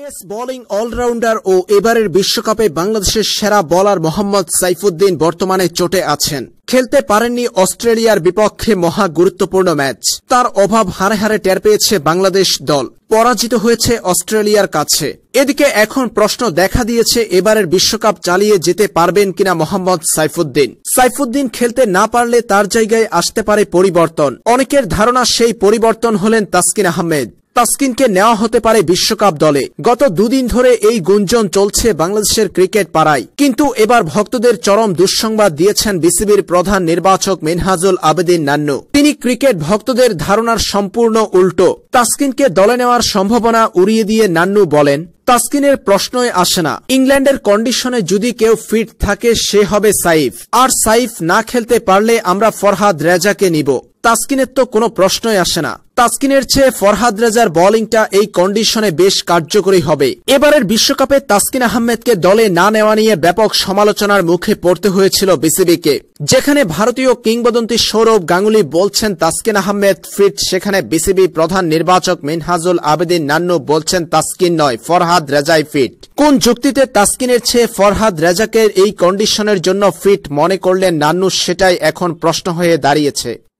pace bowling allrounder ও এবারের বিশ্বকাপে বাংলাদেশের সেরা বলার মোহাম্মদ সাইফুদ্দিন বর্তমানে চোটে আছেন খেলতে পারেননি অস্ট্রেলিয়ার বিপক্ষে মহা গুরুত্বপূর্ণ ম্যাচ তার অভাব হারে হারে টের পেয়েছে বাংলাদেশ দল পরাজিত হয়েছে অস্ট্রেলিয়ার কাছে এদিকে এখন প্রশ্ন দেখা দিয়েছে এবারের বিশ্বকাপ চালিয়ে যেতে পারবেন কিনা মোহাম্মদ সাইফুদ্দিন সাইফুদ্দিন খেলতে না পারলে তার জায়গায় আসতে পারে পরিবর্তন অনেকের ধারণা সেই পরিবর্তন হলেন তাসকিন আহমেদ তাসকিনকে নেওয়া হতে পারে বিশ্বকাপ দলে গত দুদিন ধরে এই গুঞ্জন চলছে বাংলাদেশের ক্রিকেট পাড়ায় কিন্তু এবার ভক্তদের চরম দুঃসংবাদ দিয়েছেন বিসিবির প্রধান নির্বাচক মেনহাজুল আবেদিন নান্নু তিনি ক্রিকেট ভক্তদের ধারণার সম্পূর্ণ উল্টো তাসকিনকে দলে নেওয়ার সম্ভাবনা উড়িয়ে দিয়ে নান্নু বলেন তাসকিনের প্রশ্নই আসে না ইংল্যান্ডের কন্ডিশনে যদি কেউ ফিট থাকে সে হবে সাইফ আর সাইফ না খেলতে পারলে আমরা ফরহাদ রেজাকে নিব তাস্কিনের তো কোনো প্রশ্নই আসে না তাস্কিনের চেয়ে ফরহাদ রেজার বোলিংটা এই কন্ডিশনে বেশ কার্যকরী হবে এবারের বিশ্বকাপে তাসকিন আহমেদকে দলে না নেওয়া নিয়ে ব্যাপক সমালোচনার মুখে পড়তে হয়েছিল বিসিবিকে যেখানে ভারতীয় কিংবদন্তি সৌরভ গাঙ্গুলি বলছেন তাসকিন আহমেদ ফিট সেখানে বিসিবি প্রধান নির্বাচক মিনহাজুল আবেদিন নান্নু বলছেন তাস্কিন নয় ফরহাদ রেজাই ফিট কোন যুক্তিতে তাসকিনের চেয়ে ফরহাদ রেজাকে এই কন্ডিশনের জন্য ফিট মনে করলেন নান্নু সেটাই এখন প্রশ্ন হয়ে দাঁড়িয়েছে